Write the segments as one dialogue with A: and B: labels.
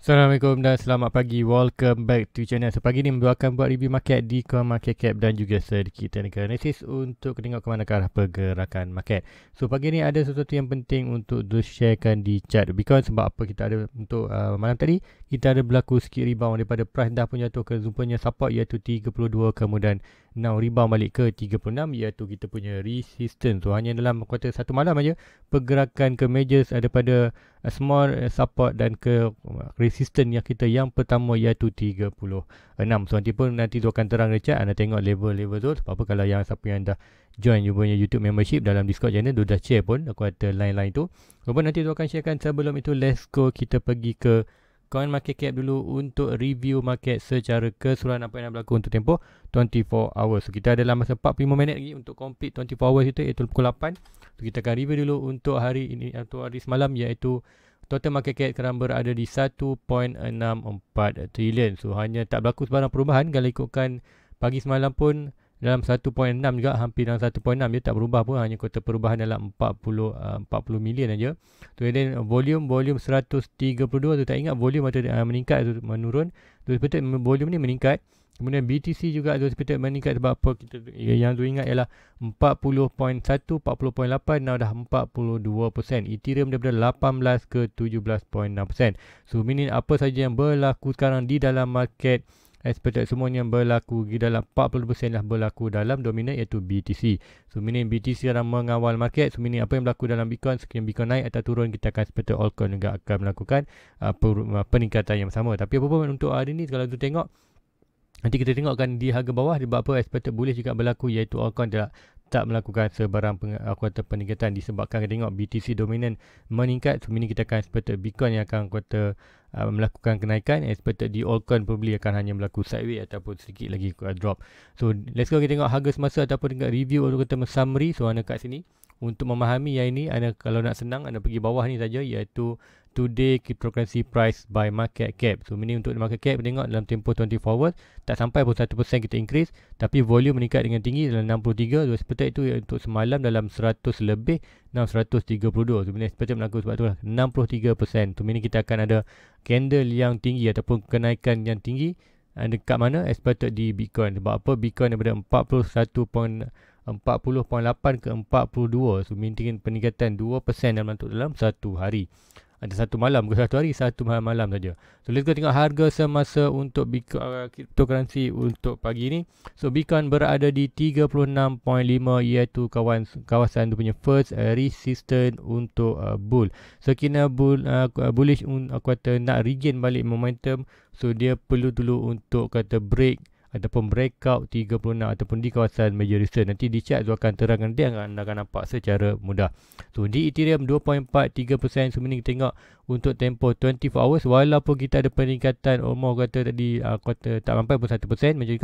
A: Assalamualaikum dan selamat pagi. Welcome back to channel. So, pagi ni membuatkan buat review market di Coin Market Cap dan juga sedikit technical analysis untuk tengok ke mana arah pergerakan market. So, pagi ni ada sesuatu yang penting untuk di-sharekan di chart Bitcoin sebab apa kita ada untuk uh, malam tadi. Kita ada berlaku sikit rebound daripada price dah pun jatuh ke jumpanya support iaitu 32 kemudian now rebound balik ke 36 iaitu kita punya resistance. So hanya dalam kuota satu malam aja pergerakan ke majors ada pada eh, small eh, support dan ke eh, resistance yang kita yang pertama iaitu 36. So nanti pun nanti tu akan terang dekat anda tengok level-level tu. Sebab apa kalau yang siapa yang dah join you punya YouTube membership dalam Discord channel tu dah share pun kuota line-line tu. Kemudian nanti tu akan sharekan sebelum itu let's go kita pergi ke cap dulu untuk review market secara keseluruhan apa yang berlaku untuk tempoh 24 hours. So, kita ada dalam masa 45 minit lagi untuk complete 24 hours itu iaitu pukul 8. So, kita akan review dulu untuk hari ini atau hari semalam iaitu total market cap sekarang berada di 1.64 trillion. So hanya tak berlaku sebarang perubahan kalau ikutkan pagi semalam pun dalam 1.6 juga hampir dalam 1.6 dia tak berubah pun hanya kota perubahan dalam 40 40 eh, million aja. Tu so, volume volume 132 tu tak ingat volume atau uh, meningkat atau menurun. Tu so, volume ni meningkat. Kemudian BTC juga tu sepatut meningkat sebab apa kita yang tu ingat ialah 40.1 40.8 now dah 42%. Ethereum daripada 18 ke 17.6%. So meaning apa saja yang berlaku sekarang di dalam market semua yang berlaku di dalam 40% dah berlaku dalam dominan iaitu BTC. So meaning BTC adalah mengawal market. So meaning apa yang berlaku dalam Bitcoin sekiranya Bitcoin naik atau turun kita akan expected altcoin juga akan melakukan uh, uh, peningkatan yang sama. Tapi apa pun untuk hari ni kalau tu tengok Nanti kita tengokkan di harga bawah sebab apa expected bullish juga berlaku iaitu altcoin tidak tak melakukan sebarang peng, aku kata peningkatan disebabkan kita tengok BTC dominan meningkat so ini kita akan seperti Bitcoin yang akan kata uh, melakukan kenaikan seperti di altcoin probably akan hanya berlaku sideways ataupun sedikit lagi uh, drop so let's go kita tengok harga semasa ataupun tengok review atau kata summary so anda kat sini untuk memahami yang ini anda kalau nak senang anda pergi bawah ni saja iaitu today cryptocurrency price by market cap. So meaning untuk market cap tengok dalam tempoh 20 forward tak sampai pun 1% kita increase tapi volume meningkat dengan tinggi dalam 63 so seperti itu untuk semalam dalam 100 lebih 632 so meaning seperti berlaku sebab tu lah 63% so meaning kita akan ada candle yang tinggi ataupun kenaikan yang tinggi dekat mana expected di Bitcoin sebab apa Bitcoin daripada 41. 40.8 ke 42 so meaning peningkatan 2% dalam untuk dalam 1 hari ada satu malam ke satu hari satu malam, saja. So let's go tengok harga semasa untuk bitcoin uh, cryptocurrency untuk pagi ini. So Bitcoin berada di 36.5 iaitu kawan kawasan tu punya first uh, resistance untuk uh, bull. So kena bull uh, uh bullish un, aku uh, kata nak regain balik momentum. So dia perlu dulu untuk kata break ataupun breakout 36 ataupun di kawasan major resistance nanti di chart tu akan terang dan dia akan anda akan nampak secara mudah. So di Ethereum 2.43% sebenarnya kita tengok untuk tempoh 24 hours walaupun kita ada peningkatan umur kata tadi uh, ah, kuarter tak sampai pun 1% menjadi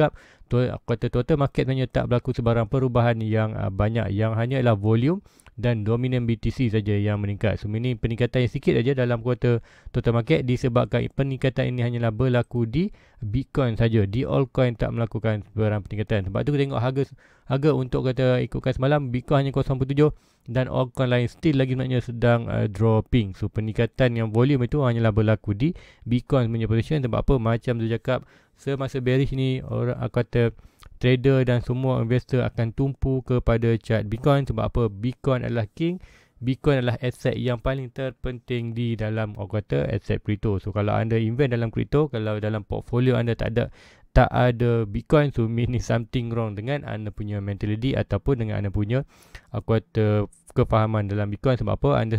A: kuarter total market sebenarnya tak berlaku sebarang perubahan yang uh, banyak yang hanya ialah volume dan dominan BTC saja yang meningkat. So ini peningkatan yang sikit saja dalam kuarter total market disebabkan peningkatan ini hanyalah berlaku di Bitcoin saja. Di altcoin tak melakukan sebarang peningkatan. Sebab tu kita tengok harga harga untuk kata ikutkan semalam Bitcoin hanya 0.7 dan altcoin lain still lagi sebenarnya sedang uh, dropping so peningkatan yang volume itu hanyalah berlaku di Bitcoin punya position sebab apa macam tu cakap semasa bearish ni orang uh, kata trader dan semua investor akan tumpu kepada chart Bitcoin sebab apa Bitcoin adalah king Bitcoin adalah aset yang paling terpenting di dalam orang kata aset kripto. So kalau anda invest dalam kripto kalau dalam portfolio anda tak ada tak ada Bitcoin so meaning something wrong dengan anda punya mentality ataupun dengan anda punya uh, kuota kefahaman dalam Bitcoin sebab apa anda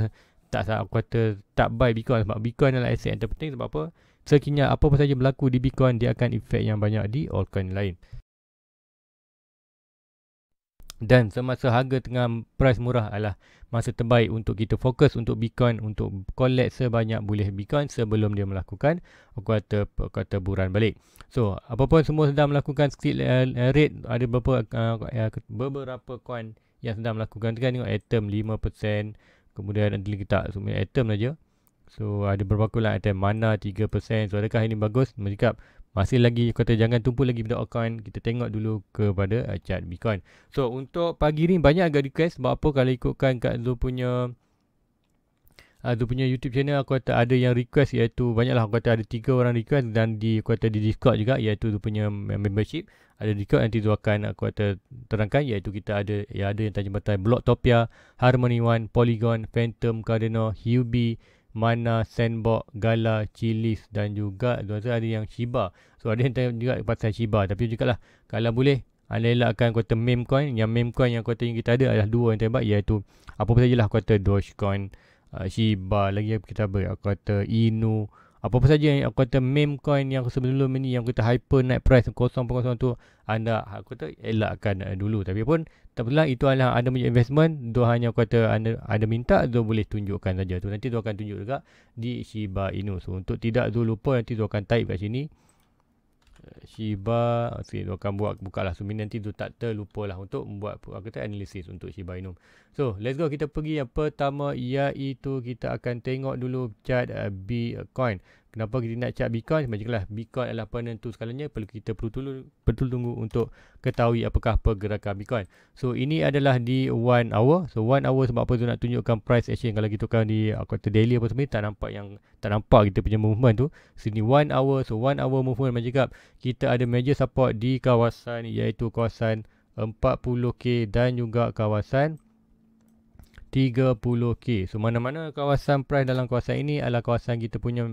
A: tak tak kuota tak buy Bitcoin sebab Bitcoin adalah aset yang terpenting sebab apa sekiranya apa pun saja berlaku di Bitcoin dia akan efek yang banyak di altcoin lain dan semasa harga tengah price murah adalah masa terbaik untuk kita fokus untuk Bitcoin untuk collect sebanyak boleh Bitcoin sebelum dia melakukan kuota kuota buran balik. So apa pun semua sedang melakukan split uh, eh, eh, rate ada beberapa uh, eh, beberapa coin yang sedang melakukan kan tengok atom 5% kemudian ada kita semua atom saja. So ada beberapa kulan atom mana 3%. So adakah ini bagus? Mencakap masih lagi kata jangan tumpu lagi pada coin. Kita tengok dulu kepada uh, chart Bitcoin. So untuk pagi ni banyak agak request sebab apa kalau ikutkan kat Zul punya Ah, dia punya YouTube channel aku kata ada yang request iaitu banyaklah aku kata ada tiga orang request dan di aku kata di Discord juga iaitu tu punya membership. Ada Discord nanti dia akan aku kata terangkan iaitu kita ada ya ada yang tajam batai Blocktopia, Harmony One, Polygon, Phantom, Cardano, Hubi, Mana, Sandbox, Gala, Chilis dan juga rasa ada yang Shiba. So ada yang tanya juga pasal Shiba tapi juga lah kalau boleh anda akan kuota meme coin yang meme coin yang kuota yang kita ada adalah dua yang terbaik iaitu apa-apa sajalah kuota Dogecoin. coin Ah, Shiba lagi kita apa aku kata Inu apa-apa saja yang aku kata meme coin yang sebelum ini yang kita hyper naik price 0.0 tu anda aku kata elakkan eh, dulu tapi pun tak perlu lah, itu adalah anda punya investment tu hanya aku kata anda anda minta tu boleh tunjukkan saja tu nanti tu akan tunjuk juga di Shiba Inu so untuk tidak tu lupa nanti tu akan type kat sini Shiba okay, dia akan buat buka lah Sumbi nanti tu tak terlupa lah untuk membuat kata analisis untuk Shiba Inu so let's go kita pergi yang pertama iaitu kita akan tengok dulu chart uh, Bitcoin kenapa kita nak cat Bitcoin sebab lah Bitcoin adalah penentu skalanya perlu kita perlu tunggu perlu tunggu untuk ketahui apakah pergerakan Bitcoin so ini adalah di one hour so one hour sebab apa tu nak tunjukkan price action kalau kita tukar di uh, quarter daily apa semua tak nampak yang tak nampak kita punya movement tu sini so, 1 hour so one hour movement macam cakap kita ada major support di kawasan iaitu kawasan 40k dan juga kawasan 30k so mana-mana kawasan price dalam kawasan ini adalah kawasan kita punya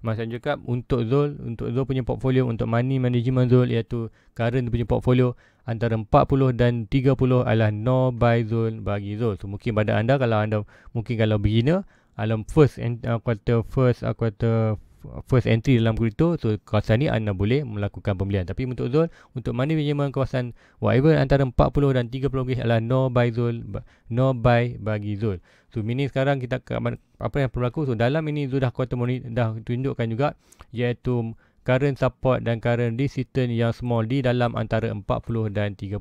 A: Masan cakap untuk Zul, untuk Zul punya portfolio untuk money management Zul iaitu current punya portfolio antara 40 dan 30 adalah no buy zone bagi Zul. So mungkin pada anda kalau anda mungkin kalau beginner, alam first and uh, quarter first uh, quarter first entry dalam crypto so kawasan ni anda boleh melakukan pembelian tapi untuk zon untuk money management kawasan whatever antara 40 dan 30 gauge adalah no buy zon no buy bagi zon so mini sekarang kita apa yang berlaku so dalam ini zon dah kuat dah tunjukkan juga iaitu current support dan current resistance yang small di dalam antara 40 dan 30.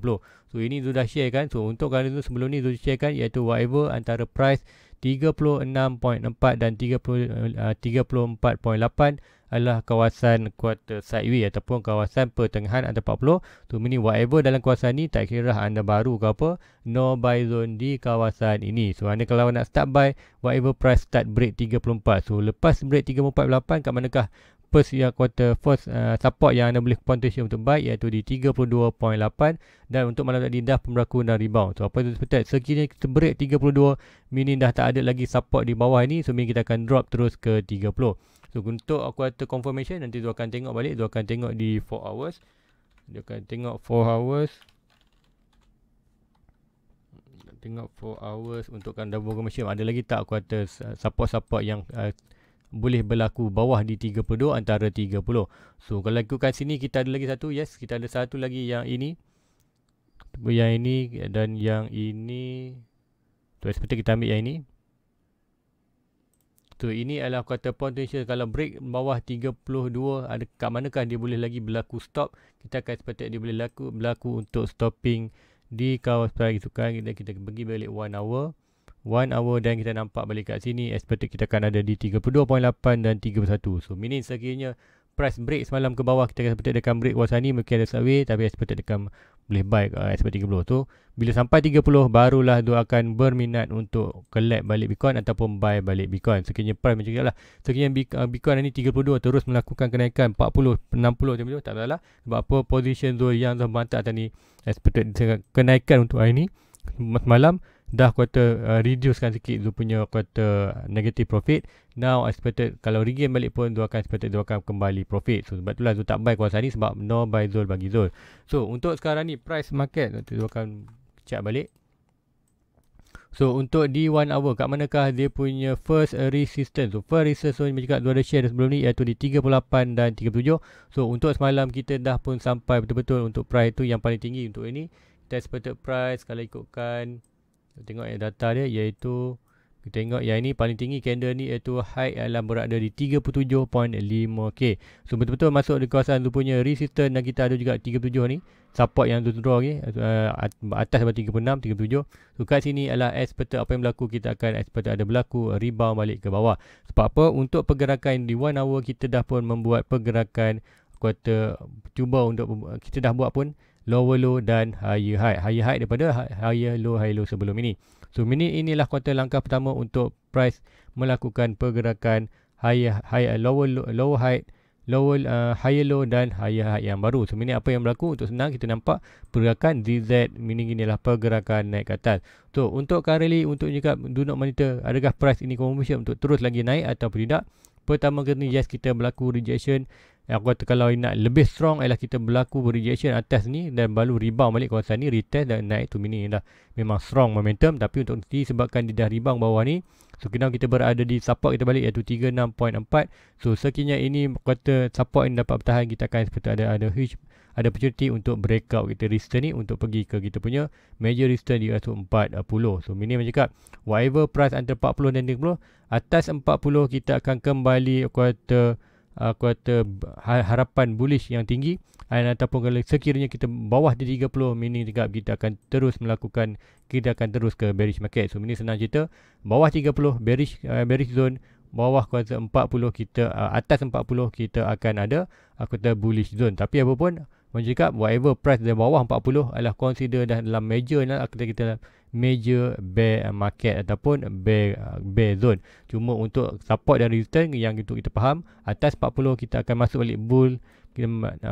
A: So ini sudah share kan. So untuk kali ini sebelum ni sudah share kan iaitu whatever antara price 36.4 dan 30, uh, 34.8 adalah kawasan quarter sideway ataupun kawasan pertengahan antara 40 to mini whatever dalam kawasan ni tak kira anda baru ke apa no buy zone di kawasan ini so anda kalau nak start buy whatever price start break 34 so lepas break 34.8 kat manakah first year quarter first uh, support yang anda boleh quantitative untuk buy iaitu di 32.8 dan untuk malam tadi dah berlaku dan rebound. So apa itu betul? Sekiranya kita break 32 mini dah tak ada lagi support di bawah ini. so kita akan drop terus ke 30. So untuk quarter confirmation nanti tu akan tengok balik tu akan tengok di 4 hours. Dia akan tengok 4 hours tengok 4 hours untuk kan double confirmation ada lagi tak quarter support-support yang uh, boleh berlaku bawah di 30 antara 30. So kalau ikutkan sini kita ada lagi satu. Yes, kita ada satu lagi yang ini. Yang ini dan yang ini. Tu so, seperti kita ambil yang ini. Tu so, ini adalah kata potential kalau break bawah 32 ada kat manakah dia boleh lagi berlaku stop. Kita akan seperti dia boleh berlaku berlaku untuk stopping di kawasan itu kan kita kita pergi balik 1 hour. 1 hour dan kita nampak balik kat sini expected kita akan ada di 32.8 dan 31. So meaning sekiranya price break semalam ke bawah kita akan expected akan break kawasan ni mungkin ada sideway tapi expected akan boleh buy uh, expert 30 tu. Bila sampai 30 barulah dia akan berminat untuk collect balik Bitcoin ataupun buy balik Bitcoin. Sekiranya price macam jelah. Sekiranya uh, Bitcoin ni 32 terus melakukan kenaikan 40 60 macam tu tak salah. Sebab apa position tu yang dah bantah tadi expected kenaikan untuk hari ni semalam dah kuota uh, reducekan sikit dia punya kuota negative profit now expected kalau regain balik pun dia akan expected dia akan kembali profit so sebab itulah dia tak buy kawasan ni sebab no buy zone bagi zone so untuk sekarang ni price market nanti dia akan check balik So untuk D1 hour kat manakah dia punya first resistance. So first resistance ni so, macam dua share share sebelum ni iaitu di 38 dan 37. So untuk semalam kita dah pun sampai betul-betul untuk price tu yang paling tinggi untuk ini. Kita expected price kalau ikutkan kita tengok yang data dia iaitu kita tengok yang ini paling tinggi candle ni iaitu high adalah berada di 37.5k. So betul-betul masuk di kawasan tu punya resistance dan kita ada juga 37 ni support yang tu draw ni eh, atas daripada 36 37. So kat sini adalah expect apa yang berlaku kita akan expect ada berlaku rebound balik ke bawah. Sebab apa? Untuk pergerakan di one hour kita dah pun membuat pergerakan kuota cuba untuk kita dah buat pun lower low dan higher high. Higher high daripada ha-, higher low, high low sebelum ini. So, minit inilah kuantan langkah pertama untuk price melakukan pergerakan higher, high, lower, low, lower high, lower uh, higher low dan higher high yang baru. So, minit apa yang berlaku? Untuk senang, kita nampak pergerakan DZ, meaning inilah pergerakan naik ke atas. So, untuk currently, untuk juga do not monitor adakah price ini confirmation untuk terus lagi naik atau tidak. Pertama kali ni, yes, kita berlaku rejection Aku kata kalau nak lebih strong ialah kita berlaku rejection atas ni dan baru rebound balik kawasan ni, retest dan naik tu mini dah memang strong momentum tapi untuk nanti sebabkan dia dah rebound bawah ni so kena kita berada di support kita balik iaitu 36.4 so sekiranya ini kata support yang dapat bertahan kita akan seperti ada ada huge ada opportunity untuk breakout kita resistance ni untuk pergi ke kita punya major resistance di US 40. So minimum cakap whatever price antara 40 dan 30 atas 40 kita akan kembali kuarter uh, kuota ha, harapan bullish yang tinggi dan ataupun kalau sekiranya kita bawah di 30 meaning tingkap kita akan terus melakukan kita akan terus ke bearish market. So ini senang cerita bawah 30 bearish uh, bearish zone bawah kuasa 40 kita uh, atas 40 kita akan ada uh, kuota bullish zone. Tapi apa pun macam cakap, whatever price dari bawah 40 adalah consider dah dalam major ni lah. Kita major bear market ataupun bear bear zone. Cuma untuk support dan return yang untuk kita faham, atas 40 kita akan masuk balik bull. Kita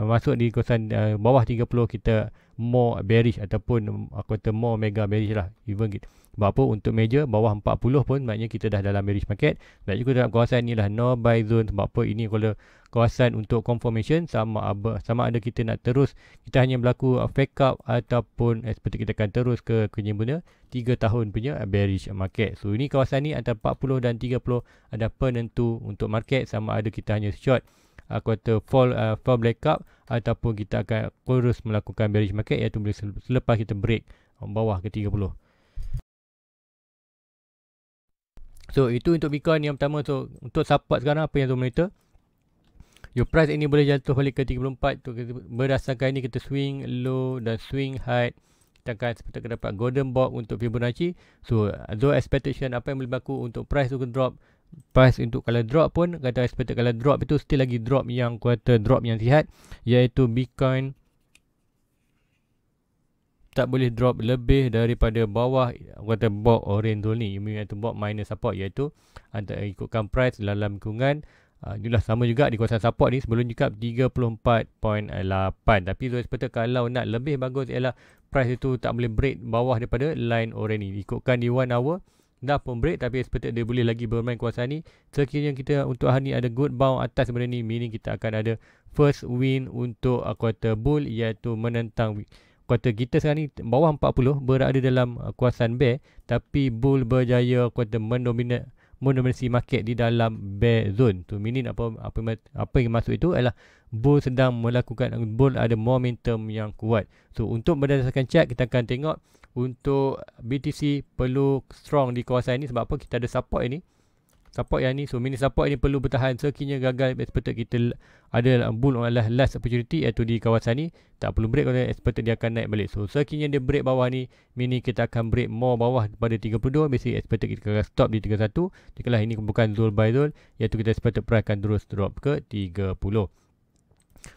A: masuk di kawasan eh, bawah 30 kita more bearish ataupun aku kata more mega bearish lah. Even kita. Sebab apa untuk major bawah 40 pun maknanya kita dah dalam bearish market. Dan juga dalam kawasan ni lah no buy zone. Sebab apa ini kalau kawasan untuk confirmation sama ada sama ada kita nak terus kita hanya berlaku uh, fake up ataupun eh, seperti kita akan terus ke kenyambuna 3 tahun punya bearish market. So ini kawasan ni antara 40 dan 30 ada penentu untuk market sama ada kita hanya short uh, quarter fall uh, fall breakout ataupun kita akan terus melakukan bearish market iaitu selepas kita break uh, bawah ke 30. So itu untuk Bitcoin yang pertama So untuk support sekarang apa yang tu monitor your price ini boleh jatuh balik ke 34 tu berdasarkan ini kita swing low dan swing high kita akan sempat dapat golden box untuk Fibonacci so though expectation apa yang boleh berlaku untuk price untuk drop price untuk kalau drop pun kata expected kalau drop itu still lagi drop yang kuota drop yang sihat iaitu Bitcoin tak boleh drop lebih daripada bawah kata box orange tu ni iaitu box minus support iaitu antara ikutkan price dalam lingkungan Ah, inilah sama juga di kawasan support ni sebelum juga 34.8 Tapi Zoe Spectre kalau nak lebih bagus ialah price itu tak boleh break bawah daripada line orange ni Ikutkan di 1 hour dah pun break tapi Spectre dia boleh lagi bermain kuasa ni Sekiranya kita untuk hari ni ada good bound atas benda ni Meaning kita akan ada first win untuk ah, quarter bull iaitu menentang Kuota kita sekarang ni bawah 40 berada dalam ah, kuasan bear tapi bull berjaya kuota mendominate monomancy market di dalam bear zone tu meaning apa apa apa yang masuk itu adalah bull sedang melakukan bull ada momentum yang kuat so untuk berdasarkan chart kita akan tengok untuk BTC perlu strong di kawasan ini sebab apa kita ada support ini support yang ni so mini support ni perlu bertahan sekiranya gagal expected kita ada bull on the last opportunity iaitu di kawasan ni tak perlu break kalau expected dia akan naik balik so sekiranya dia break bawah ni mini kita akan break more bawah pada 32 basically expected kita akan stop di 31 jikalau ini bukan zone by zone iaitu kita expected price akan terus drop ke 30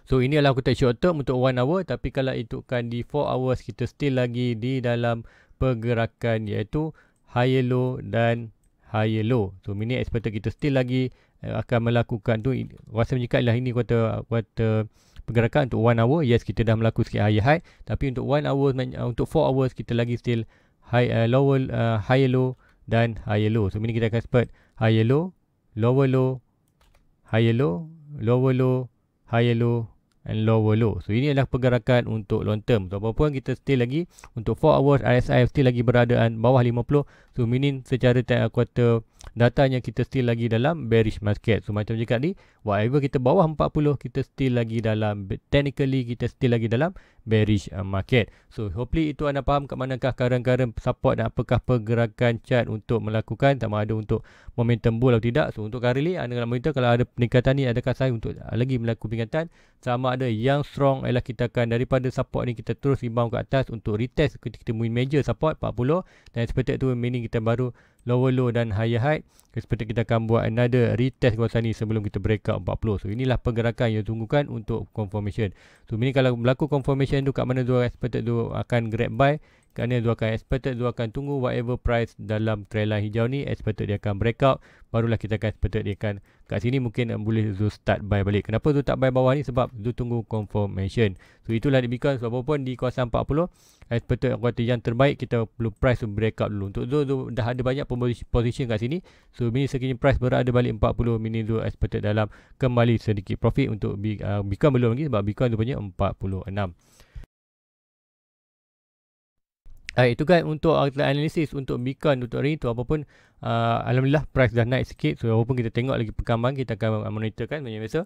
A: So ini adalah aku take short term untuk 1 hour tapi kalau itukan di 4 hours kita still lagi di dalam pergerakan iaitu high low dan higher low. So mini expert kita still lagi eh, akan melakukan tu rasa menyekatlah ini kuota kuota pergerakan untuk 1 hour. Yes kita dah melakukan sikit high high tapi untuk 1 hour uh, untuk 4 hours kita lagi still high uh, lower uh, higher low dan high low. So mini kita akan expert high low, lower low, high low, lower low, high low and lower low. So ini adalah pergerakan untuk long term. So apa pun kita still lagi untuk 4 hours RSI still lagi berada bawah 50. So meaning secara quarter data yang kita still lagi dalam bearish market. So macam cakap ni, whatever kita bawah 40, kita still lagi dalam, technically kita still lagi dalam bearish uh, market. So hopefully itu anda faham kat manakah current-current support dan apakah pergerakan chart untuk melakukan sama ada untuk momentum bull atau tidak. So untuk kali ni, anda nak monitor kalau ada peningkatan ni, adakah saya untuk uh, lagi melakukan peningkatan. Sama ada yang strong ialah kita akan daripada support ni, kita terus rebound ke atas untuk retest ketika kita main major support 40 dan seperti itu meaning kita baru lower low dan higher high seperti kita akan buat another retest kawasan ni sebelum kita break breakout 40 so inilah pergerakan yang tunggukan untuk confirmation so ini kalau berlaku confirmation tu kat mana dua expected tu akan grab buy kerana dua akan expected dua akan tunggu whatever price dalam trail hijau ni expected dia akan breakout barulah kita akan expected dia akan kat sini mungkin boleh Zul start buy balik kenapa tu tak buy bawah ni sebab tu tunggu confirmation so itulah dia because pun di kawasan 40 expected aku kata yang terbaik kita perlu price breakout dulu untuk tu dah ada banyak position kat sini so bini sekiranya price berada balik 40 mini tu expected dalam kembali sedikit profit untuk uh, Bitcoin belum lagi sebab Bitcoin tu punya 46 Uh, itu kan untuk uh, analisis untuk Bitcoin untuk hari itu apapun uh, alhamdulillah price dah naik sikit so apapun kita tengok lagi perkembangan kita akan monitor kan macam biasa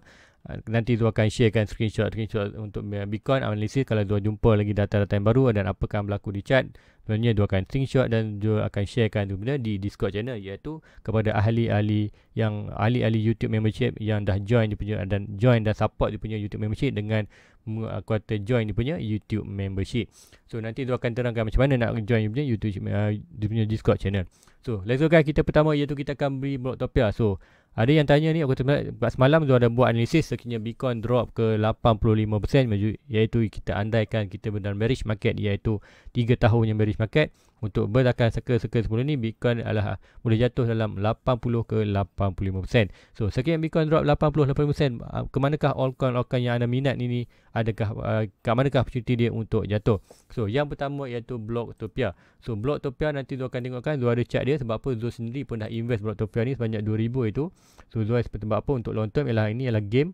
A: uh, nanti tu akan sharekan screenshot screenshot untuk Bitcoin analisis kalau dua jumpa lagi data-data yang baru dan apa akan berlaku di chat sebenarnya dua akan screenshot dan dua akan sharekan tu di Discord channel iaitu kepada ahli-ahli yang ahli-ahli YouTube membership yang dah join dia punya dan join dan support dia punya YouTube membership dengan aku kata join dia punya YouTube membership. So nanti tu akan terangkan macam mana nak join dia punya YouTube uh, dia punya Discord channel. So let's go guys kita pertama iaitu kita akan beri blog topia. So ada yang tanya ni aku kata semalam tu ada buat analisis sekiranya Bitcoin drop ke 85% iaitu kita andaikan kita benar bearish market iaitu 3 tahun yang bearish market untuk berdasarkan circle-circle sebelum ni Bitcoin adalah boleh jatuh dalam 80 ke 85%. So sekian Bitcoin drop 80 85%, uh, ke manakah altcoin-altcoin yang anda minat ni ni adakah uh, ke manakah opportunity dia untuk jatuh. So yang pertama iaitu topia. So topia nanti tu akan tengokkan dua ada chart dia sebab apa Zul sendiri pun dah invest topia ni sebanyak 2000 itu. So Zul sebab apa untuk long term ialah ini ialah game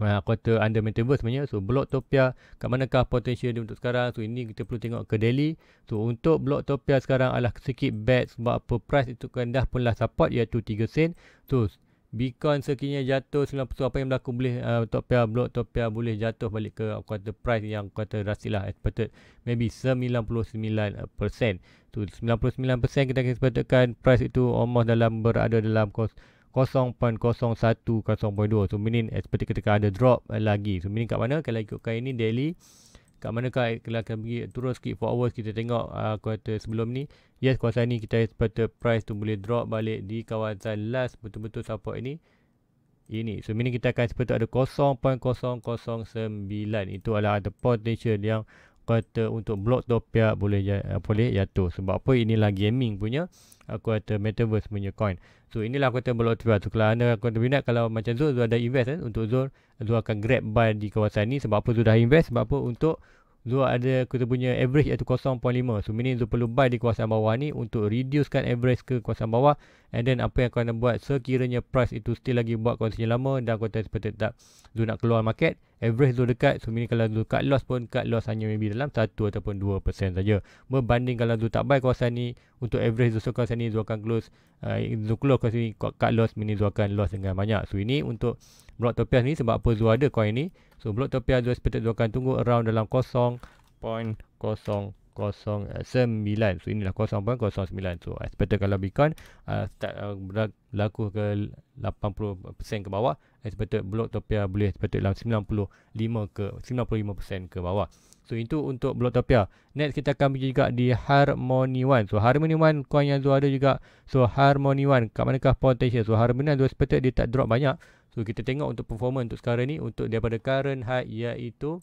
A: uh, quarter under metaverse sebenarnya so blok topia kat manakah potensial dia untuk sekarang so ini kita perlu tengok ke daily so untuk blok topia sekarang adalah sedikit bad sebab apa price itu kan dah pun lah support iaitu 3 sen so Bitcoin sekiranya jatuh 90 so, apa yang berlaku boleh uh, topia blok topia boleh jatuh balik ke quarter price yang quarter rasilah expected maybe 99% so 99% kita akan sepatutkan price itu almost dalam berada dalam kos 0.01 0.2 so seperti ketika ada drop lagi so meaning kat mana kalau ikutkan ini daily kat manakah kalau kita pergi terus sikit forward kita tengok uh, kuartal sebelum ni yes kuasa ni kita expect price tu boleh drop balik di kawasan last betul-betul support ini ini so meaning kita akan expect ada 0.009 itu adalah the potential yang Kata untuk blok tu pihak boleh ya eh, tu sebab apa inilah gaming punya aku kata metaverse punya coin so inilah aku kata topia tu so, kalau anda aku minat kalau macam Zul Zul ada invest eh, untuk Zul Zul akan grab buy di kawasan ni sebab apa Zul dah invest sebab apa untuk Zul ada kita punya average iaitu 0.5 so meaning Zul perlu buy di kawasan bawah ni untuk reducekan average ke kawasan bawah and then apa yang aku nak buat sekiranya price itu still lagi buat kawasan yang lama dan aku kata seperti tak Zul nak keluar market average tu dekat so meaning kalau tu cut loss pun cut loss hanya maybe dalam 1 ataupun 2% saja berbanding kalau tu tak buy kawasan ni untuk average zone kawasan ni dia akan close uh, zone close kawasan ni cut loss meaning dia akan loss dengan banyak so ini untuk block topias ni sebab apa dia ada coin ni so block topias dia expected dia akan tunggu around dalam 0.05 0.09 eh, so inilah 0.09 so expected kalau Bitcoin uh, start uh, laku ke 80% ke bawah expected blok topia boleh expected dalam 95 ke 95% ke bawah so itu untuk blok topia next kita akan pergi juga di Harmony One so Harmony One coin yang tu ada juga so Harmony One kat manakah potential so Harmony One tu dia tak drop banyak so kita tengok untuk performance untuk sekarang ni untuk daripada current high iaitu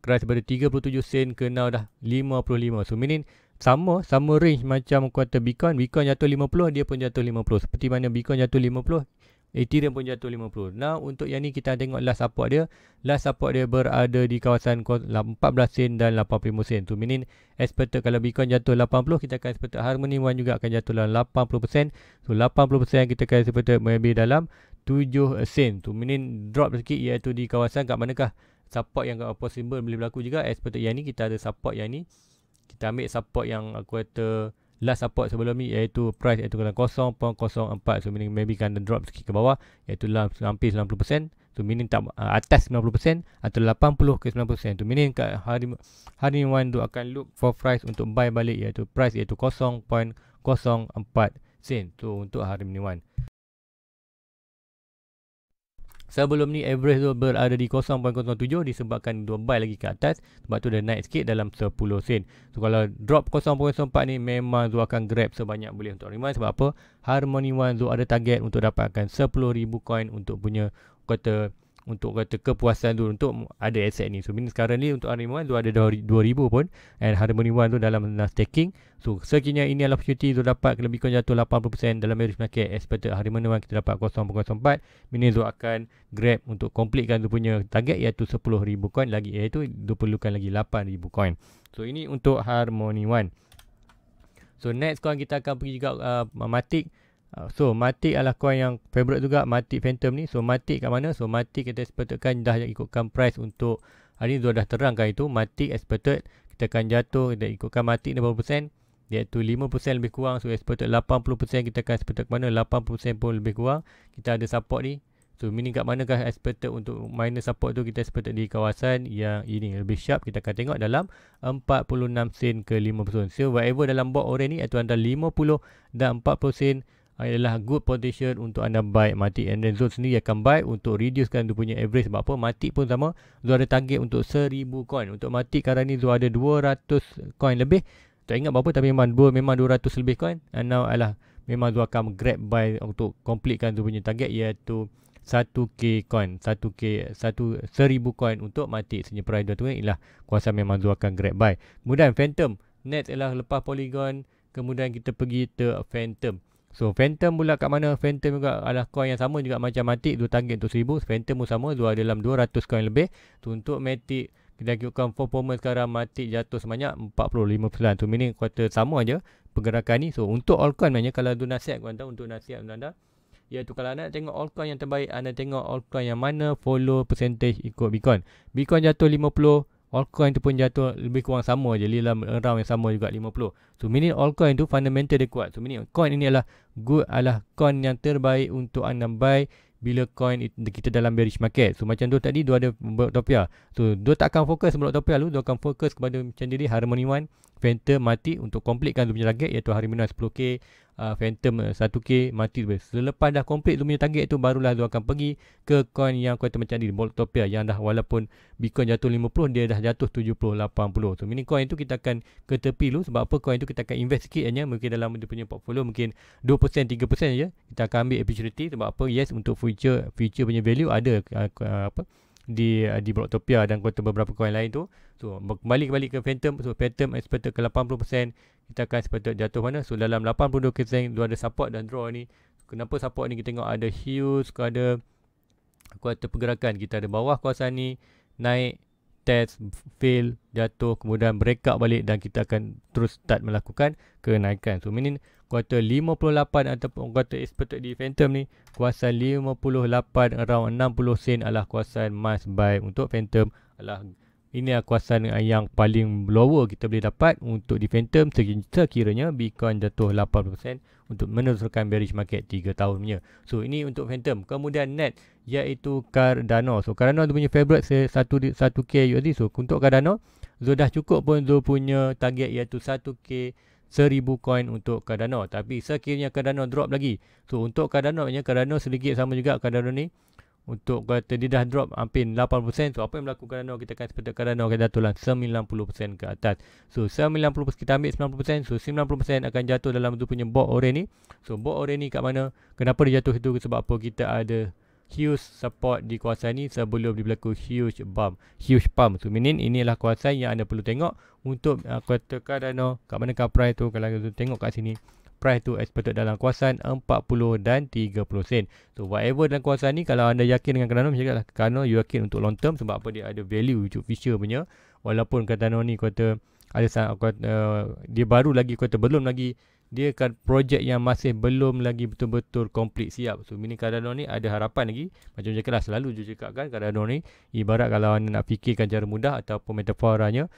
A: Kerai daripada 37 sen ke now dah 55. So meaning sama sama range macam kuota Bitcoin. Bitcoin jatuh 50 dia pun jatuh 50. Seperti mana Bitcoin jatuh 50 Ethereum pun jatuh 50. Now untuk yang ni kita tengok last support dia. Last support dia berada di kawasan 14 sen dan 85 sen. So meaning expected kalau Bitcoin jatuh 80 kita akan expected Harmony One juga akan jatuh dalam 80%. So 80% kita akan expected maybe dalam 7 sen. So meaning drop sikit iaitu di kawasan kat manakah? support yang possible boleh berlaku juga as per yang ni kita ada support yang ni kita ambil support yang aku kata last support sebelum ni iaitu price iaitu kurang 0.04 so meaning maybe kan drop sikit ke bawah iaitu hampir 90% so minin tak ah, atas 90% atau 80 ke 90% so minin kat hari hari ni one tu akan look for price untuk buy balik iaitu price iaitu 0.04 sen so untuk hari ni one Sebelum ni average tu berada di 0.07 disebabkan dua buy lagi ke atas sebab tu dia naik sikit dalam 10 sen. So kalau drop 0.04 ni memang Zul akan grab sebanyak boleh untuk remind sebab apa? Harmony One Zul ada target untuk dapatkan 10,000 coin untuk punya kata untuk kata kepuasan tu untuk ada aset ni. So bila sekarang ni untuk Harmony One tu ada 2000 pun and Harmony One tu dalam nas taking. So sekiranya ini adalah opportunity tu dapat lebih kurang jatuh 80% dalam bearish market expected Harmony One kita dapat 0.04 mini tu akan grab untuk completekan tu punya target iaitu 10000 coin lagi iaitu dia perlukan lagi 8000 coin. So ini untuk Harmony One. So next coin kita akan pergi juga uh, Matic. Uh, so Matic adalah coin yang favorite juga Matic Phantom ni. So Matic kat mana? So Matic kita expectkan dah ikutkan price untuk hari ni dah terangkan itu Matic expected kita akan jatuh kita ikutkan Matic ni berapa persen? Iaitu 5% lebih kurang so expected 80% kita akan expected ke mana 80% pun lebih kurang kita ada support ni so meaning kat manakah expected untuk minus support tu kita expected di kawasan yang ini lebih sharp kita akan tengok dalam 46 sen ke 50 sen so whatever dalam box orange ni iaitu antara 50 dan 40 sen adalah good position untuk anda buy mati, and then zone sendiri akan buy untuk reducekan dia punya average sebab apa Matic pun sama Zul ada target untuk 1000 coin untuk mati sekarang ni Zul ada 200 coin lebih tak ingat berapa tapi memang dua memang 200 lebih coin and now adalah memang Zul akan grab buy untuk completekan dia punya target iaitu 1k coin 1k 1 1000 coin untuk mati. sebenarnya price dia tu ialah kuasa memang Zul akan grab buy kemudian Phantom net ialah lepas Polygon kemudian kita pergi ke Phantom So Phantom pula kat mana? Phantom juga adalah coin yang sama juga macam Matic. Dua target untuk seribu. Phantom pun sama. Dua dalam 200 coin lebih. Tu untuk Matic. Kita ikutkan performance sekarang. Matic jatuh sebanyak 45%. Tu meaning kuota sama aja pergerakan ni. So untuk altcoin maknanya kalau tu nasihat kuanta untuk nasihat untuk anda. Iaitu kalau anda tengok altcoin yang terbaik. Anda tengok altcoin yang mana follow percentage ikut Bitcoin. Bitcoin jatuh 50%. All coin tu pun jatuh lebih kurang sama je dalam round yang sama juga 50 so meaning coin tu fundamental dia kuat so meaning coin ini adalah good adalah coin yang terbaik untuk anda buy bila coin kita dalam bearish market so macam tu tadi dua ada blocktopia so dua tak akan fokus blocktopia tu dua akan fokus kepada macam diri harmony one Phantom mati untuk completekan dia punya target iaitu Harimenon 10k Uh, Phantom 1k uh, mati tu Selepas dah complete tu punya target tu Barulah dia akan pergi ke coin yang kuat macam ni Boltopia yang dah walaupun Bitcoin jatuh 50 Dia dah jatuh 70-80 So mini coin tu kita akan ke tepi dulu Sebab apa coin tu kita akan invest sikit hanya Mungkin dalam dia punya portfolio Mungkin 2%-3% je Kita akan ambil opportunity Sebab apa yes untuk future Future punya value ada uh, apa di uh, di Broktopia dan kuota beberapa coin lain tu. So kembali kembali ke Phantom. So Phantom expected ke 80%. Kita akan expected jatuh mana. So dalam 82 kesen tu ada support dan draw ni. Kenapa support ni kita tengok ada huge ke ada kuota pergerakan. Kita ada bawah kawasan ni naik test fail jatuh kemudian break up balik dan kita akan terus start melakukan kenaikan. So meaning kuota 58 ataupun kuota expected di Phantom ni kuasa 58 around 60 sen adalah kuasa must buy untuk Phantom adalah ini adalah kuasa yang paling lower kita boleh dapat untuk di Phantom sekiranya Bitcoin jatuh 80% untuk meneruskan bearish market 3 tahun punya. So ini untuk Phantom. Kemudian net iaitu Cardano. So Cardano tu punya favorite 1, 1K USD. So untuk Cardano, Zul dah cukup pun Zul punya target iaitu 1K Seribu koin untuk Cardano tapi sekiranya Cardano drop lagi so untuk Cardano ni Cardano sedikit sama juga Cardano ni untuk kata dia dah drop hampir 80%. so apa yang berlaku Cardano kita akan seperti Cardano akan jatuhlah 90% ke atas so 90% kita ambil 90% so 90% akan jatuh dalam tu punya box orange ni so box orange ni kat mana kenapa dia jatuh itu sebab apa kita ada huge support di kawasan ni sebelum dia berlaku huge bump huge pump tu so, meaning inilah kawasan yang anda perlu tengok untuk uh, katakan dano kat mana kat price tu kalau anda tengok kat sini price tu expected dalam kawasan 40 dan 30 sen so whatever dalam kawasan ni kalau anda yakin dengan kerana macam lah kerana you yakin untuk long term sebab apa dia ada value untuk feature punya walaupun kata ni kata ada sangat uh, dia baru lagi kata belum lagi dia akan projek yang masih belum lagi betul-betul complete siap. So bini Cardano ni ada harapan lagi. Macam je kelas selalu je cakap kan Cardano ni ibarat kalau anda nak fikirkan cara mudah ataupun metaforanya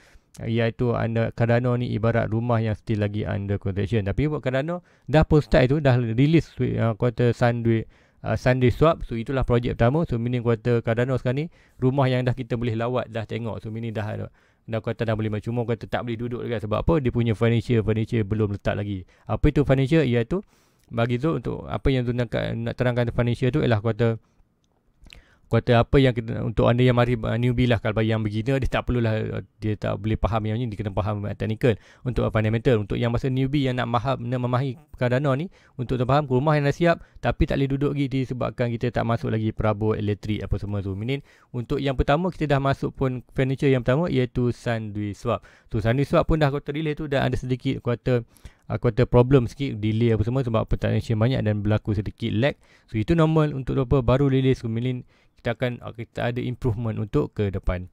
A: iaitu anda Cardano ni ibarat rumah yang still lagi under construction. Tapi buat Cardano dah pun start itu dah release uh, quarter Sunday uh, Sunday swap. So itulah projek pertama. So mini quarter Cardano sekarang ni rumah yang dah kita boleh lawat dah tengok. So mini dah ada dah kata dah boleh macam kata tak boleh duduk dekat sebab apa dia punya furniture furniture belum letak lagi apa itu furniture iaitu bagi tu untuk apa yang tu nak, nak terangkan furniture tu ialah kata kata apa yang kita, untuk anda yang mari ah, newbie lah kalau bagi yang beginner dia tak perlulah ah, dia tak boleh faham yang ni dia kena faham technical untuk fundamental untuk yang masa newbie yang nak maham nak memahami Cardano ni untuk tu faham rumah yang dah siap tapi tak boleh duduk gitu sebabkan kita tak masuk lagi perabot elektrik apa semua tu minin untuk yang pertama kita dah masuk pun furniture yang pertama iaitu sandwich swap tu so, sandwich swap pun dah kata relay tu dan ada sedikit kata aku ada problem sikit delay apa semua sebab pertanyaan banyak dan berlaku sedikit lag so itu normal untuk apa baru release kemilin kita akan ah, kita ada improvement untuk ke depan.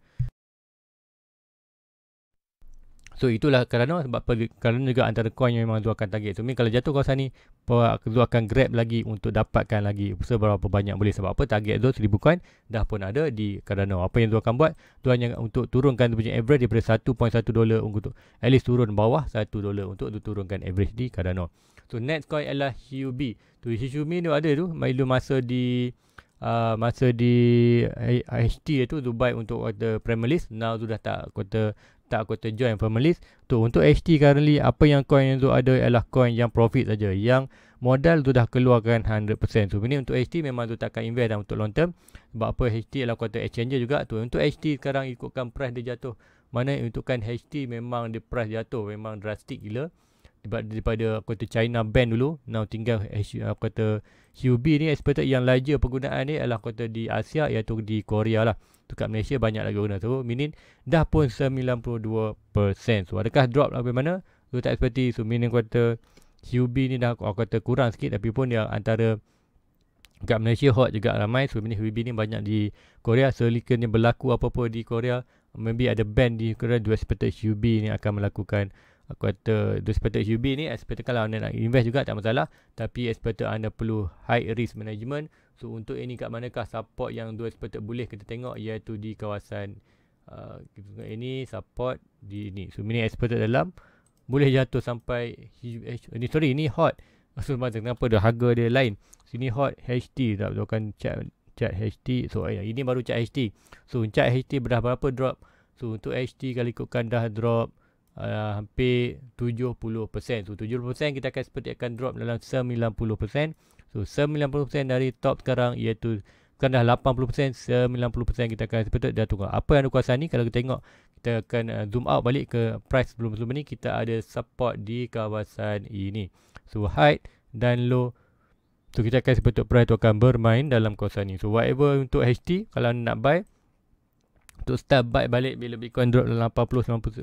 A: So itulah kerana sebab kerana juga antara coin yang memang tu akan target. So kalau jatuh kawasan ni, tu akan grab lagi untuk dapatkan lagi seberapa banyak boleh. Sebab apa target Zul 1000 coin dah pun ada di Cardano. Apa yang Zul akan buat? Zul hanya untuk turunkan tu punya average daripada 1.1 dolar untuk at least turun bawah 1 dolar untuk turunkan average di Cardano. So next coin adalah HUB. Tu HUB ni ada tu. Mailu masa di... Ah, masa di HT eh, itu Dubai untuk kota Premier League now sudah tak kota tak kota join Premier League. Tu untuk HT currently apa yang coin yang tu ada ialah coin yang profit saja yang modal tu dah keluarkan 100%. So ini untuk HT memang tu takkan invest dan untuk long term sebab apa HT ialah kota exchanger juga tu. Untuk HT sekarang ikutkan price dia jatuh. Mana untukkan HT memang dia price jatuh memang drastik gila daripada aku kata China band dulu now tinggal aku kata QB ni expected yang laju penggunaan ni adalah kota di Asia iaitu di Korea lah dekat Malaysia banyak lagi guna tu Minin dah pun 92% so adakah drop lah bagaimana so tak seperti so meaning aku kata ni dah aku kata kurang sikit tapi pun yang antara kat Malaysia hot juga ramai so meaning QB ni banyak di Korea selikanya berlaku apa-apa di Korea maybe ada band di Korea dua expected QB ni akan melakukan aku kata the expected HUB ni expected kalau anda nak invest juga tak masalah tapi expected anda perlu high risk management so untuk ini kat manakah support yang dua expected boleh kita tengok iaitu di kawasan uh, ini support di ini so mini expected dalam boleh jatuh sampai eh, ni sorry ini hot so macam kenapa dia harga dia lain sini hot HT tak tu kan chat chat HT so eh, ini baru chat HT so chat HT berapa berapa drop so untuk HT kalau ikutkan dah drop uh, hampir 70%. So 70% kita akan seperti akan drop dalam 90%. So 90% dari top sekarang iaitu bukan dah 80%, 90% kita akan seperti dah tukar. Apa yang kuasa ni kalau kita tengok kita akan ah, zoom out balik ke price sebelum-sebelum ni kita ada support di kawasan ini. So high dan low So kita akan sepatut price tu akan bermain dalam kawasan ni. So whatever untuk HT kalau nak buy untuk start buy balik bila Bitcoin drop dalam 80 90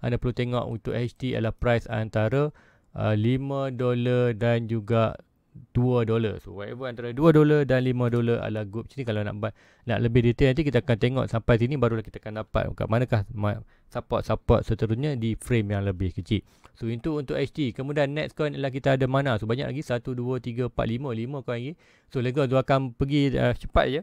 A: anda perlu tengok untuk HT adalah price antara uh, 5 dan juga 2 dolar. So whatever antara 2 dolar dan 5 dolar adalah good. Sini kalau nak buy nak lebih detail nanti kita akan tengok sampai sini barulah kita akan dapat kat manakah support-support seterusnya di frame yang lebih kecil. So itu untuk HT. Kemudian next coin adalah kita ada mana. So banyak lagi 1, 2, 3, 4, 5. 5 coin lagi. So lega tu akan pergi uh, cepat je. Ya.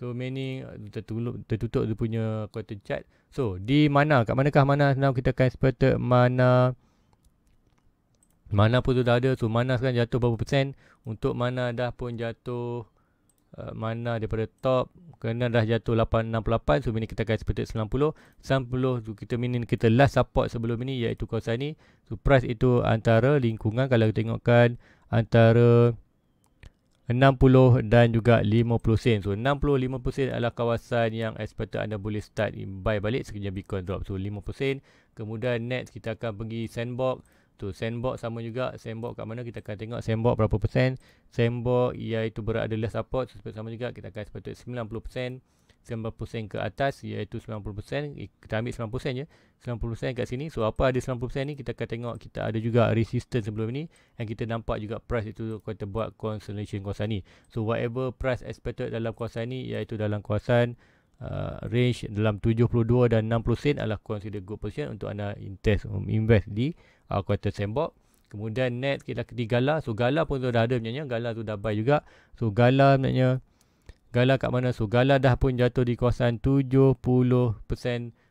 A: So many uh, tertutup, tertutup dia punya quarter chart. So di mana? Kat manakah mana? Now kita akan expected mana mana pun tu dah ada. So mana sekarang jatuh berapa persen? Untuk mana dah pun jatuh uh, mana daripada top kena dah jatuh 868. So meaning kita akan expected 90. 90 so, kita meaning kita last support sebelum ini iaitu kawasan ni. So price itu antara lingkungan kalau kita tengokkan antara 60 dan juga 50 sen. So 60 50 adalah kawasan yang expected anda boleh start buy balik sekejap Bitcoin drop. So 50 sen. Kemudian next kita akan pergi sandbox. Tu so, sandbox sama juga. Sandbox kat mana kita akan tengok sandbox berapa persen. Sandbox iaitu berada adalah support. So, sama juga kita akan expected 90 90% ke atas iaitu 90% eh, kita ambil 90% je 90% kat sini so apa ada 90% ni kita akan tengok kita ada juga resistance sebelum ni dan kita nampak juga price itu kita buat consolidation kawasan ni so whatever price expected dalam kawasan ni iaitu dalam kawasan uh, range dalam 72 dan 60 sen adalah consider good position untuk anda invest, um, invest di uh, kuartal sandbox kemudian net kita ketiga gala so gala pun sudah ada sebenarnya gala tu dah buy juga so gala sebenarnya Gala kat mana? So Gala dah pun jatuh di kawasan 70%.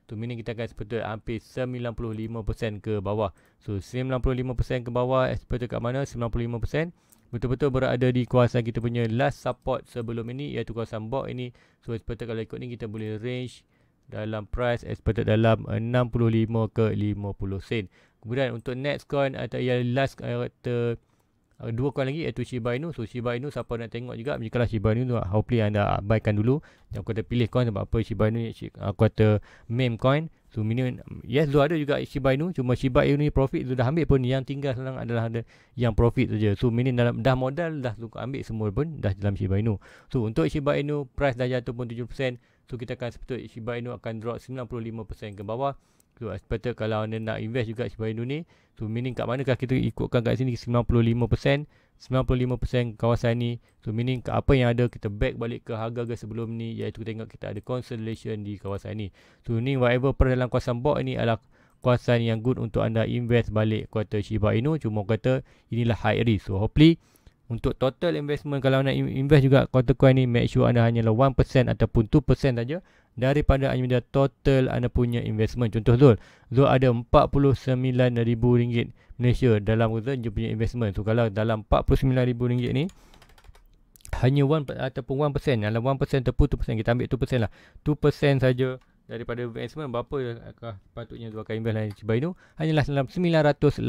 A: Tu meaning kita akan sepatutnya hampir 95% ke bawah. So 95% ke bawah expert eh, kat mana? 95% betul-betul berada di kuasa kita punya last support sebelum ini iaitu kuasa box ini. So expert kalau ikut ni kita boleh range dalam price expert eh, dalam 65 ke 50 sen. Kemudian untuk next coin atau yang last character uh, dua coin lagi iaitu Shiba Inu. So Shiba Inu siapa nak tengok juga jikalau Shiba Inu tu hopefully anda buykan dulu. Jangan kata pilih coin sebab apa Shiba Inu ni uh, kata meme coin. So minimum yes tu ada juga Shiba Inu cuma Shiba Inu ni profit tu dah ambil pun yang tinggal sekarang adalah ada yang profit saja. So minimum dalam dah modal dah tu ambil semua pun dah dalam Shiba Inu. So untuk Shiba Inu price dah jatuh pun 7% So kita akan sebut Shiba Inu akan drop 95% ke bawah. So better kalau anda nak invest juga sebagai ni So meaning kat manakah kita ikutkan kat sini 95% 95% kawasan ni So meaning kat apa yang ada kita back balik ke harga-harga sebelum ni Iaitu kita tengok kita ada consolidation di kawasan ni So ni whatever per dalam kawasan box ni adalah kawasan yang good untuk anda invest balik kuota Shiba Inu Cuma kata inilah high risk So hopefully untuk total investment kalau nak invest juga quarter coin ni make sure anda hanyalah 1% ataupun 2% saja daripada anda total anda punya investment. Contoh Zul, Zul ada RM49,000 Malaysia dalam Zul dia punya investment. So kalau dalam RM49,000 ni hanya 1 ataupun 1% dalam 1% ataupun 2% kita ambil 2% lah. 2% saja daripada investment berapa akah patutnya keluarkan investment dari Shiba Inu hanyalah dalam 980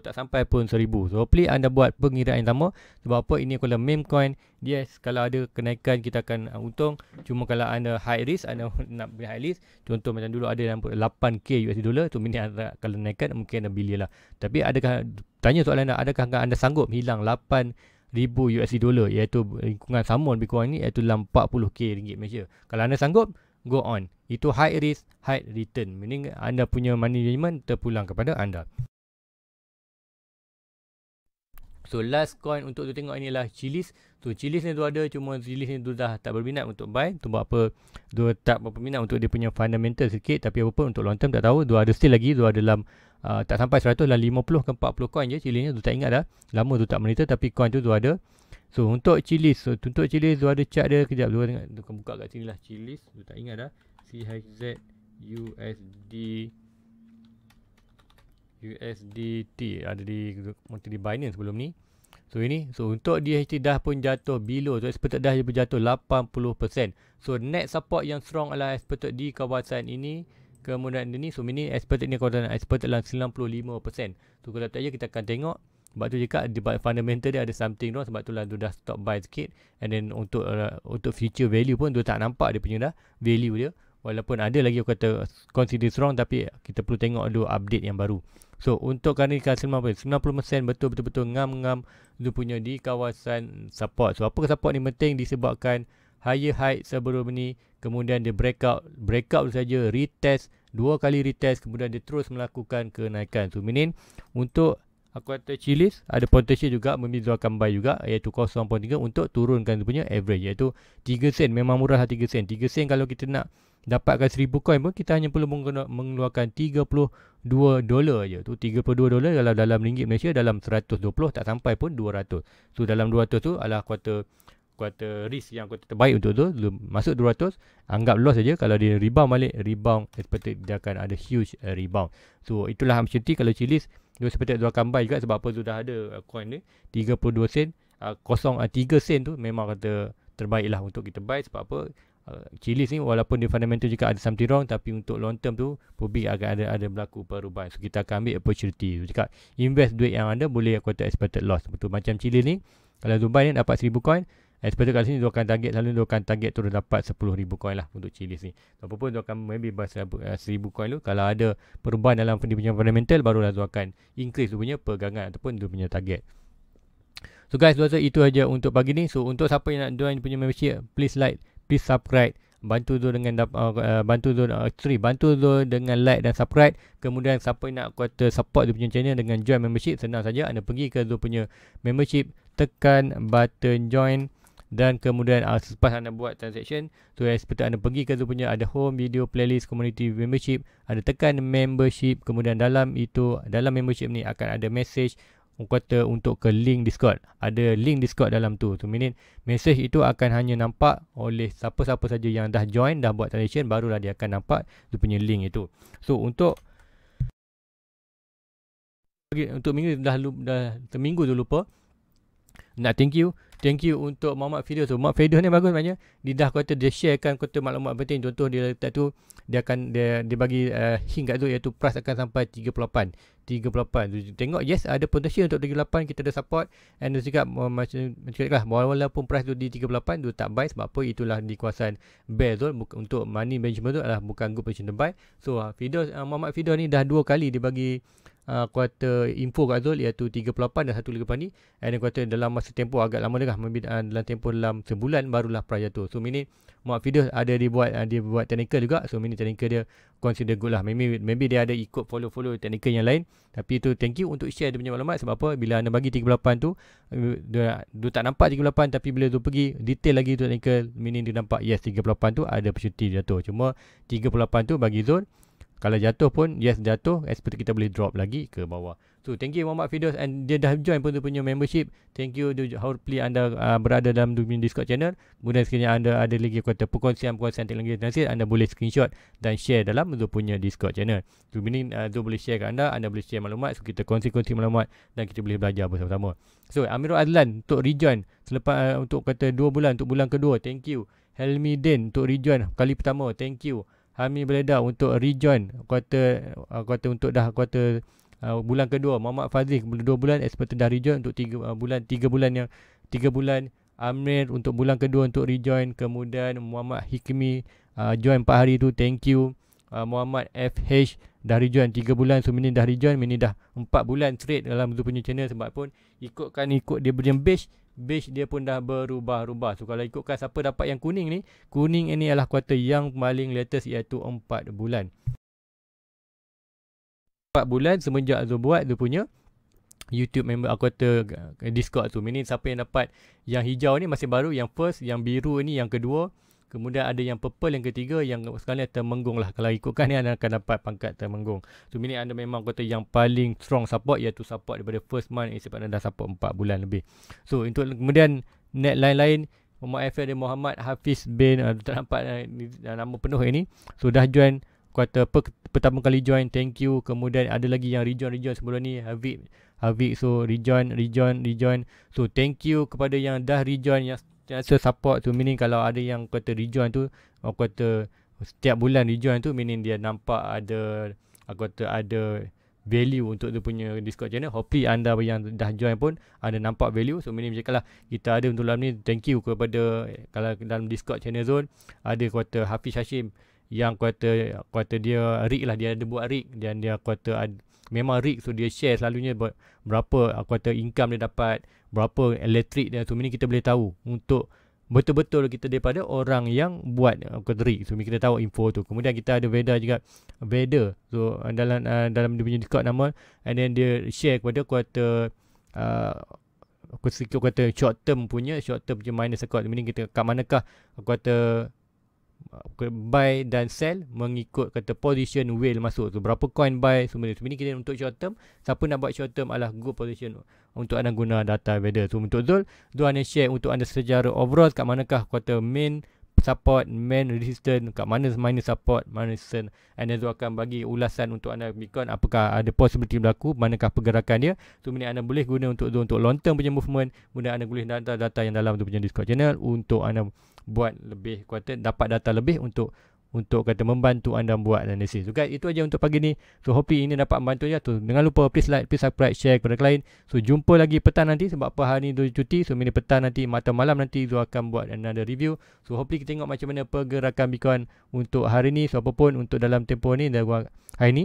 A: tak sampai pun 1000 so please anda buat pengiraan yang sama sebab apa ini kalau meme coin yes kalau ada kenaikan kita akan uh, untung cuma kalau anda high risk anda nak beli high risk contoh macam dulu ada dalam 8k USD dollar tu mungkin anda kalau naikkan mungkin anda beli lah tapi adakah tanya soalan anda adakah anda sanggup hilang 8 ribu USD dollar iaitu lingkungan sama lebih kurang ni iaitu dalam 40k ringgit Malaysia. Kalau anda sanggup go on. Itu high risk, high return. Meaning anda punya money management terpulang kepada anda. So last coin untuk tu tengok lah, Chilis. Tu Chilis ni tu ada cuma Chilis ni tu dah tak berminat untuk buy. Tu buat apa? Tu tak berminat untuk dia punya fundamental sikit tapi apa pun untuk long term tak tahu. Dua ada still lagi. Dua ada dalam uh, tak sampai 100 dalam 50 ke 40 coin je Chilis ni. Tu tak ingat dah. Lama tu tak monitor tapi coin tu tu ada. So untuk chillis so, Untuk chillis tu ada chart dia Kejap tu tengok Tu kan buka kat sini lah Chillis Tu tak ingat dah S D T. Ada di Mungkin di Binance sebelum ni So ini So untuk DHT dah pun jatuh Below So expected dah pun jatuh 80% So net support yang strong adalah Expected di kawasan ini Kemudian ini So ini expected ni kawasan Expected dalam 95% So kalau tak je kita akan tengok sebab tu di dia fundamental dia ada something tu sebab itulah dia dah stop buy sikit and then untuk uh, untuk future value pun dia tak nampak dia punya dah value dia walaupun ada lagi aku kata consider strong tapi kita perlu tengok dulu update yang baru. So untuk kali ni kasi 90%, 90% betul betul-betul ngam-ngam dia punya di kawasan support. So apa support ni penting disebabkan higher high sebelum ni kemudian dia breakout breakout saja retest dua kali retest kemudian dia terus melakukan kenaikan. So meaning untuk quarter chillis ada potensi juga memizuakan buy juga iaitu 0.3 untuk turunkan dia punya average iaitu 3 sen memang murah lah 3 sen 3 sen kalau kita nak dapatkan 1000 coin pun kita hanya perlu mengeluarkan 32 dolar aje tu 32 dolar kalau dalam ringgit Malaysia dalam 120 tak sampai pun 200 so dalam 200 tu adalah quarter quarter risk yang quarter terbaik untuk tu masuk 200 anggap loss saja kalau dia rebound balik rebound expected dia akan ada huge rebound so itulah opportunity kalau chillis dia seperti dua kambai juga sebab apa tu dah ada uh, coin ni 32 sen uh, kosong uh, 3 sen tu memang kata terbaik lah untuk kita buy sebab apa uh, Chili's ni walaupun dia fundamental juga ada something wrong tapi untuk long term tu probably agak ada ada berlaku perubahan so kita akan ambil opportunity tu cakap invest duit yang ada boleh aku kata expected loss betul macam Chili ni kalau Dubai ni dapat 1000 coin Expected eh, kat sini dia akan target selalu dia akan target tu dah dapat 10000 coin lah untuk Chili ni. Apa pun dia akan maybe bas eh, 1000 coin tu kalau ada perubahan dalam dia punya fundamental barulah dia akan increase dia punya pegangan ataupun dia punya target. So guys, rasa itu aja untuk pagi ni. So untuk siapa yang nak join punya membership, please like, please subscribe bantu tu dengan uh, eh, bantu tu actually uh, bantu tu dengan like dan subscribe kemudian siapa yang nak kuota support dia punya channel dengan join membership senang saja anda pergi ke dia punya membership tekan button join dan kemudian uh, selepas anda buat transaction tu so, seperti anda pergi ke tu punya ada home video playlist community membership ada tekan membership kemudian dalam itu dalam membership ni akan ada message kata untuk ke link discord ada link discord dalam tu tu minit message itu akan hanya nampak oleh siapa-siapa saja yang dah join dah buat transaction barulah dia akan nampak tu punya link itu so untuk untuk minggu dah, dah terminggu tu lupa nak thank you Thank you untuk Muhammad Fidus tu. Muhammad Fidus ni bagus banyak. Dia dah kata dia sharekan kata maklumat penting. Contoh dia letak tu dia akan dia, dia bagi uh, hingga tu iaitu price akan sampai 38. 38. Tengok yes ada potential untuk 38 kita ada support and dia cakap uh, macam cakap lah walaupun price tu di 38 tu tak buy sebab apa itulah di kawasan bear zone Buk- untuk money management tu adalah bukan good position to buy. So uh, Fidus uh, Muhammad Fidus ni dah dua kali dia bagi Ah, kuarter info kat Zul iaitu 38 dan satu 138 ni and kuarter dalam masa tempoh agak lama dah ah, dalam tempoh dalam sebulan barulah price jatuh so mini Mark video ada dibuat ah, dia buat technical juga so mini technical dia consider good lah maybe, maybe dia ada ikut follow-follow technical yang lain tapi itu thank you untuk share dia punya maklumat sebab apa bila anda bagi 38 tu dia, dia tak nampak 38 tapi bila tu pergi detail lagi tu technical mini dia nampak yes 38 tu ada percuti jatuh cuma 38 tu bagi Zul kalau jatuh pun yes jatuh expert kita boleh drop lagi ke bawah so thank you Muhammad Fidus and dia dah join pun tu punya membership thank you to how play anda uh, berada dalam dunia discord channel kemudian sekiranya anda ada lagi kata perkongsian-perkongsian teknologi nasib anda boleh screenshot dan share dalam tu punya discord channel tu so, meaning uh, tu boleh share ke anda anda boleh share maklumat so kita kongsi-kongsi maklumat dan kita boleh belajar bersama-sama so Amirul Adlan untuk rejoin selepas uh, untuk kata 2 bulan untuk bulan kedua thank you Helmi Den untuk rejoin kali pertama thank you Hami Beledah untuk rejoin quarter uh, quarter untuk dah quarter uh, bulan kedua Muhammad Fazil dua bulan expert eh, dah rejoin untuk 3 uh, bulan tiga bulan yang tiga bulan Amir untuk bulan kedua untuk rejoin kemudian Muhammad Hikmi uh, join 4 hari tu thank you uh, Muhammad FH dah rejoin tiga bulan so mini dah rejoin mini dah empat bulan straight dalam tu punya channel sebab pun ikutkan ikut dia punya base beige dia pun dah berubah-ubah. So kalau ikutkan siapa dapat yang kuning ni, kuning ini adalah quarter yang paling latest iaitu 4 bulan. 4 bulan semenjak Azul buat dia punya YouTube member aku ah, kata eh, Discord tu. Meaning siapa yang dapat yang hijau ni masih baru, yang first, yang biru ni yang kedua. Kemudian ada yang purple yang ketiga yang sekarang termenggung lah. Kalau ikutkan ni anda akan dapat pangkat termenggung. So minit anda memang kata yang paling strong support iaitu support daripada first month sebab anda dah support 4 bulan lebih. So untuk kemudian net lain-lain Muhammad Afiq dan Muhammad Hafiz bin uh, tak nampak uh, nama penuh ini. So dah join kata per, pertama kali join thank you. Kemudian ada lagi yang rejoin-rejoin sebelum ni Hafiz Hafiz so rejoin rejoin rejoin. So thank you kepada yang dah rejoin yang sentiasa support tu meaning kalau ada yang kata rejoin tu aku kata setiap bulan rejoin tu meaning dia nampak ada aku kata ada value untuk dia punya Discord channel. Hopefully anda yang dah join pun ada nampak value. So meaning macam lah kita ada untuk dalam ni thank you kepada kalau dalam Discord channel zone ada kata Hafiz Hashim yang kata kata dia rig lah dia ada buat rig dan dia kata memang rig so dia share selalunya berapa aku kata income dia dapat berapa elektrik dia so ini kita boleh tahu untuk betul-betul kita daripada orang yang buat kuota rig so kita tahu info tu kemudian kita ada Veda juga Veda so dalam uh, dalam dia punya Discord nama and then dia share kepada kuota uh, ah, kata short term punya short term punya minus account ini kita kat manakah kata buy dan sell mengikut kata position whale masuk tu berapa coin buy semua ni. Sebenarnya kita untuk short term, siapa nak buat short term adalah good position untuk anda guna data trader. So untuk Zul, Zul ada share untuk anda sejarah overall kat manakah kuota main support main resistance kat mana mana support mana resistance and then akan bagi ulasan untuk anda Bitcoin apakah ada possibility berlaku manakah pergerakan dia so benda anda boleh guna untuk untuk long term punya movement benda anda boleh data data yang dalam tu punya Discord channel untuk anda buat lebih kuat dapat data lebih untuk untuk kata membantu anda buat analisis. So guys, itu aja untuk pagi ni. So hope ini dapat membantu ya. So jangan lupa please like, please subscribe, share kepada klien. So jumpa lagi petang nanti sebab apa hari ni Zul cuti. So mini petang nanti mata malam nanti Zul akan buat another review. So hopefully kita tengok macam mana pergerakan Bitcoin untuk hari ni. So apa pun untuk dalam tempoh ni dan hari ni.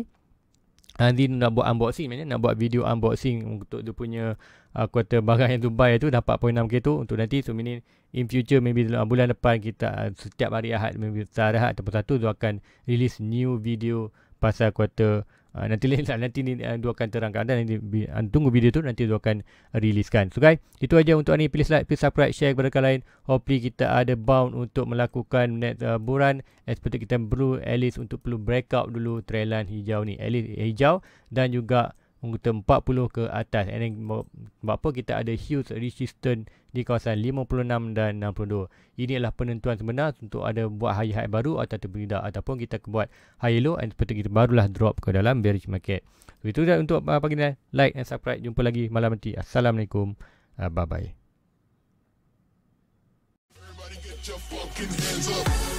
A: Nanti nak buat unboxing macam nak buat video unboxing untuk dia punya uh, kuota barang yang Dubai tu dapat 0.6k tu untuk nanti so mini in future maybe dalam bulan depan kita uh, setiap hari Ahad maybe setiap hari Ahad ataupun satu tu akan release new video pasal kuota Ah, nanti lain lah nanti ni uh, akan terangkan dan nanti ah, tunggu video tu nanti dua akan riliskan so guys itu aja untuk hari ni please like please subscribe share kepada kalian lain hopefully kita ada bound untuk melakukan net uh, buran Seperti kita perlu at least untuk perlu break out dulu Trailan hijau ni at least hijau dan juga untuk 40 ke atas and then buat apa kita ada huge resistance di kawasan 56 dan 62. Ini adalah penentuan sebenar untuk ada buat high-high baru atau tidak. Ataupun kita buat high-low dan seperti kita barulah drop ke dalam bearish market. Itu dah untuk pagi uh, ni. Like and subscribe. Jumpa lagi malam nanti. Assalamualaikum. Uh, bye-bye. Everybody get your fucking hands up.